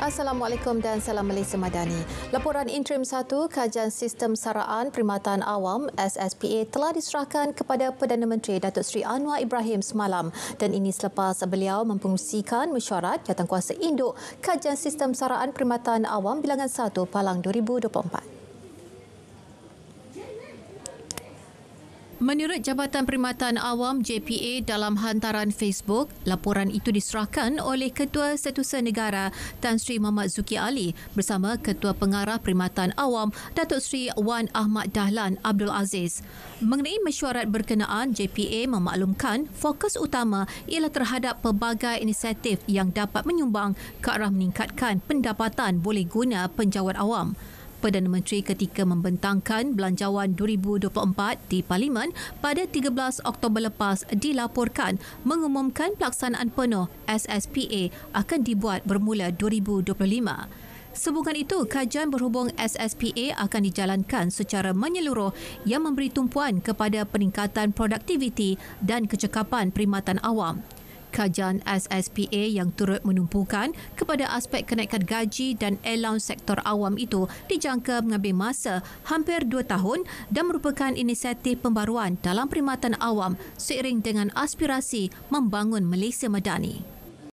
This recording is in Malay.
Assalamualaikum dan salam Malaysia Madani. Laporan interim 1 Kajian Sistem Saraan Perkhidmatan Awam SSPA telah diserahkan kepada Perdana Menteri Datuk Seri Anwar Ibrahim semalam dan ini selepas beliau mempengerusikan mesyuarat jawatankuasa induk Kajian Sistem Saraan Perkhidmatan Awam Bilangan 1 Palang 2024. Menurut Jabatan Perkhidmatan Awam JPA dalam hantaran Facebook, laporan itu diserahkan oleh Ketua Setusan Negara Tan Sri Mohd Zuki Ali bersama Ketua Pengarah Perkhidmatan Awam Datuk Sri Wan Ahmad Dahlan Abdul Aziz. Mengenai mesyuarat berkenaan, JPA memaklumkan fokus utama ialah terhadap pelbagai inisiatif yang dapat menyumbang ke arah meningkatkan pendapatan boleh guna penjawat awam. Perdana Menteri ketika membentangkan belanjawan 2024 di Parlimen pada 13 Oktober lepas dilaporkan mengumumkan pelaksanaan penuh SSPA akan dibuat bermula 2025. Sebukan itu, kajian berhubung SSPA akan dijalankan secara menyeluruh yang memberi tumpuan kepada peningkatan produktiviti dan kecekapan perkhidmatan awam. Kajian SSPA yang turut menumpukan kepada aspek kenaikan gaji dan allowance sektor awam itu dijangka mengambil masa hampir dua tahun dan merupakan inisiatif pembaruan dalam perkhidmatan awam seiring dengan aspirasi membangun Malaysia Madani.